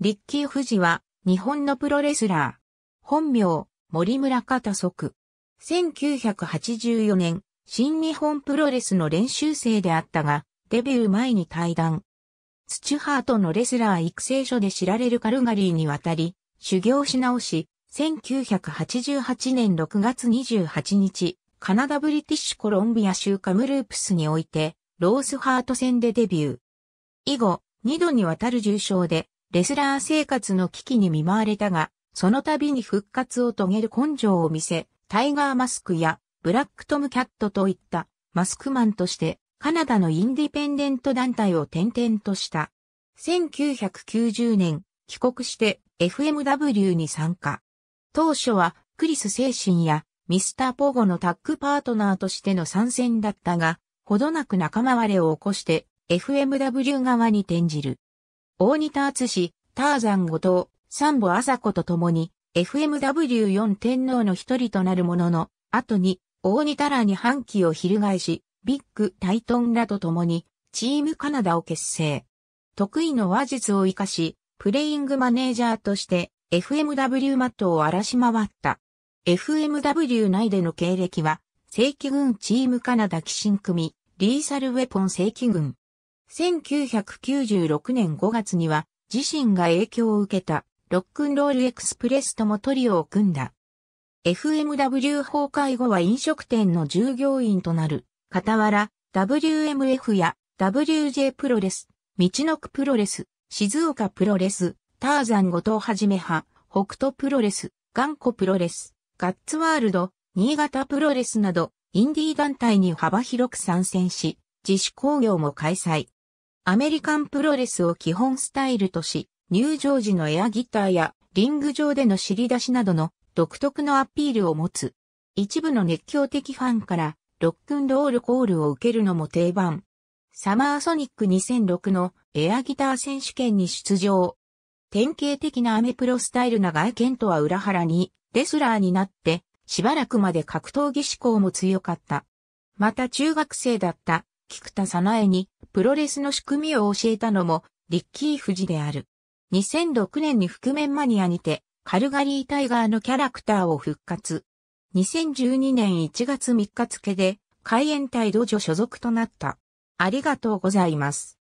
リッキー・フジは、日本のプロレスラー。本名、森村方則。1984年、新日本プロレスの練習生であったが、デビュー前に退団。スチュハートのレスラー育成所で知られるカルガリーに渡り、修行し直し、1988年6月28日、カナダブリティッシュコロンビア州カムループスにおいて、ロースハート戦でデビュー。以後、二度にわたる重傷で、レスラー生活の危機に見舞われたが、その度に復活を遂げる根性を見せ、タイガーマスクやブラックトムキャットといったマスクマンとしてカナダのインディペンデント団体を転々とした。1990年、帰国して FMW に参加。当初はクリス精神やミスターポゴのタッグパートナーとしての参戦だったが、ほどなく仲間割れを起こして FMW 側に転じる。大仁田厚氏、ターザン後藤、三母麻子と共に、FMW4 天皇の一人となるものの、後に、大仁田らに反旗を翻し、ビッグ・タイトンらと共に、チームカナダを結成。得意の話術を活かし、プレイングマネージャーとして、FMW マットを荒らし回った。FMW 内での経歴は、正規軍チームカナダ寄進組、リーサルウェポン正規軍、1996年5月には自身が影響を受けたロックンロールエクスプレスともトリオを組んだ。FMW 崩壊後は飲食店の従業員となる、傍ら WMF や WJ プロレス、道のくプロレス、静岡プロレス、ターザン後藤はじめ派、北斗プロレス、頑固プロレス、ガッツワールド、新潟プロレスなど、インディー団体に幅広く参戦し、自主工業も開催。アメリカンプロレスを基本スタイルとし、入場時のエアギターやリング上での尻出しなどの独特のアピールを持つ。一部の熱狂的ファンからロックンロールコールを受けるのも定番。サマーソニック2006のエアギター選手権に出場。典型的なアメプロスタイルな外見とは裏腹に、レスラーになって、しばらくまで格闘技志向も強かった。また中学生だった、菊田早苗に、プロレスの仕組みを教えたのも、リッキー・フジである。2006年に覆面マニアにて、カルガリー・タイガーのキャラクターを復活。2012年1月3日付で、海援隊土女所属となった。ありがとうございます。